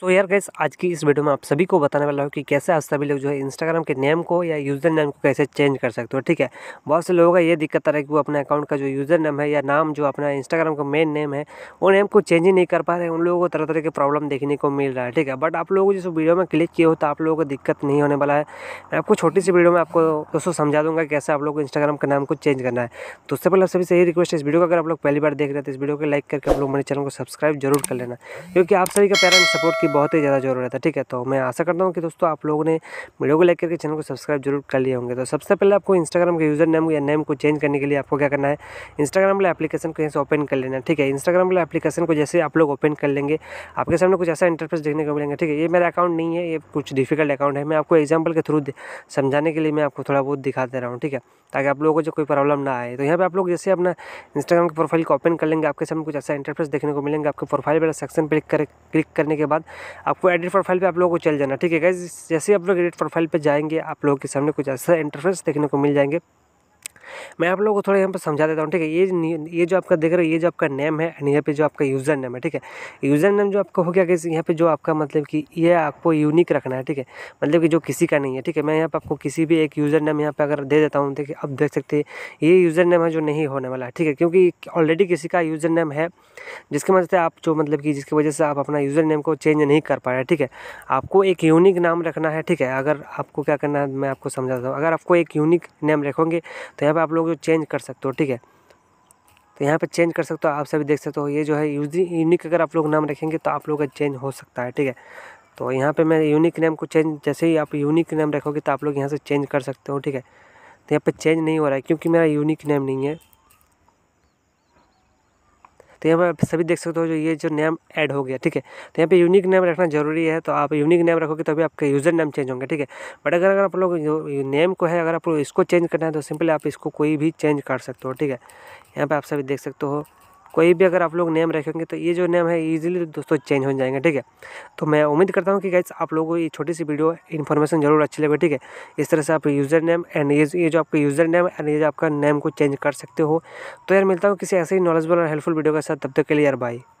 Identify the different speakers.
Speaker 1: सो so यार gas आज की इस वीडियो में आप सभी को बताने वाला हूँ कि कैसे आप सभी लोग जो है इंस्टाग्राम के नेम को या यूज़र नेम को कैसे चेंज कर सकते हो ठीक है बहुत से लोगों का ये दिक्कत आ रहा है कि वो अपने अकाउंट का जो यूज़र नेम है या नाम जो अपना इंस्टाग्राम का मेन नेम है वो नेम को चेंज ही नहीं कर पा रहे उन लोगों को तरह तरह के प्रॉब्लम देखने को मिल रहा है ठीक है बट आप लोगों को जिस वीडियो में क्लिक किए हो तो आप लोगों को दिक्कत नहीं होने वाला है मैं आपको छोटी सी वीडियो में आपको दोस्तों समझा दूंगा कैसे आप लोग को इंस्टाग्राम का नाम को चेंज करना है तो उससे पहले सभी से यही रिक्वेस्ट है इस वीडियो को अगर आप लोग पहली बार देख रहे हैं तो इस वीडियो को लाइक करके आप लोग मेरे चैनल को सब्सक्राइब जरूर कर लेना क्योंकि आप सभी का पेरेंट्स सपोर्ट की बहुत ही ज़्यादा ज़रूरत है ठीक है तो मैं आशा करता हूँ कि दोस्तों आप लोगों ने वीडियो को लाइक करके चैनल को सब्सक्राइब जरूर कर लिए होंगे तो सबसे पहले आपको इंस्टाग्राम के यूज़र नेम या नेम को चेंज करने के लिए आपको क्या करना है इंस्टाग्राम वाले एप्लीकेशन को यहाँ से ओपन कर लेना ठीक है इंस्टाग्राम वाले एप्लीकेशन को जैसे आप लोग ओपन कर लेंगे आपके सामने कुछ ऐसा इंटरफेस देखने को मिलेंगे ठीक है ये मेरा अकाउंट नहीं है ये कुछ डिफिकल्ट अकाउंट है मैं आपको एग्जाम्पल के थ्रू समझाने के लिए मैं आपको थोड़ा बहुत दिखा दे रहा हूँ ठीक है ताकि आप लोगों को जो कोई प्रॉब्लम ना आए तो यहाँ पे आप लोग जैसे अपना इंस्टाग्राम के प्रोफाइल को ओपन कर लेंगे आपके सामने कुछ ऐसा इंटरफेस देखने को मिलेंगे आपके प्रोफाइल वाला सेक्शन पर क्लिक करने के बाद आपको एडिट प्रोफाइल पे आप लोगों को चल जाना ठीक है गैस जैसे आप लोग एडिट प्रोफाइल पे जाएंगे आप लोगों के सामने कुछ ऐसा इंटरफेस देखने को मिल जाएंगे मैं आप लोगों को थोड़ा यहाँ पर समझा देता हूँ ठीक है ये ये जो आपका देख रहे हो ये जो आपका नेम है एंड यहाँ पे जो आपका यूज़र नेम है ठीक है यूज़र नेम जो आपका हो गया कि यहाँ पे जो आपका मतलब कि ये आपको यूनिक रखना है ठीक है मतलब कि जो किसी का नहीं है ठीक है मैं यहाँ पर आपको किसी भी एक यूज़र नेम यहाँ पर अगर दे देता हूँ है आप देख सकते हैं ये यूज़र नेम है जो नहीं होने वाला है ठीक है क्योंकि ऑलरेडी किसी का यूज़र नेम है जिसके वजह से आप जो मतलब कि जिसकी वजह से आप अपना यूज़र नेम को चेंज नहीं कर पा रहे ठीक है आपको एक यूनिक नाम रखना है ठीक है अगर आपको क्या करना है मैं आपको समझाता हूँ अगर आपको एक यूनिक नेम रखोगे तो यहाँ पर आप लोग चेंज कर सकते हो ठीक है तो यहाँ पे चेंज कर सकते हो आप सभी देख सकते हो ये जो है यूनिक अगर आप लोग नाम रखेंगे तो आप लोग का चेंज हो सकता है ठीक है तो यहाँ पे मैं यूनिक नेम को चेंज जैसे ही आप यूनिक नेम रखोगे तो आप लोग यहाँ से चेंज कर सकते हो ठीक है तो यहाँ पे चेंज नहीं हो रहा है क्योंकि मेरा यूनिक नेम नहीं है तो यहाँ पर सभी देख सकते हो जो ये जो नेम ऐड हो गया ठीक है तो यहाँ पे यूनिक नेम रखना जरूरी है तो आप यूनिक नेम रखोगे तभी आपके यूज़र नेम चेंज होंगे ठीक है बट अगर अगर आप लोग नेम को है अगर आप इसको चेंज करना है तो सिंपली आप इसको कोई भी चेंज कर सकते हो ठीक है यहाँ पर आप सभी देख सकते हो कोई भी अगर आप लोग नेम रखेंगे तो ये जो नेम है ईजिली दोस्तों चेंज हो जाएंगे ठीक है तो मैं उम्मीद करता हूँ कि गैस आप लोगों को ये छोटी सी वीडियो इन्फॉर्मेशन जरूर अच्छी लगे ठीक है इस तरह से आप यूज़र नेम एंड ये ये जो आपका यूज़र नेम एंड ये जो आपका नेम को चेंज कर सकते हो तो यार मिलता हूँ किसी ऐसे ही नॉलेजबल और हेल्पफुल वीडियो के साथ तब तक के लिए यार बाई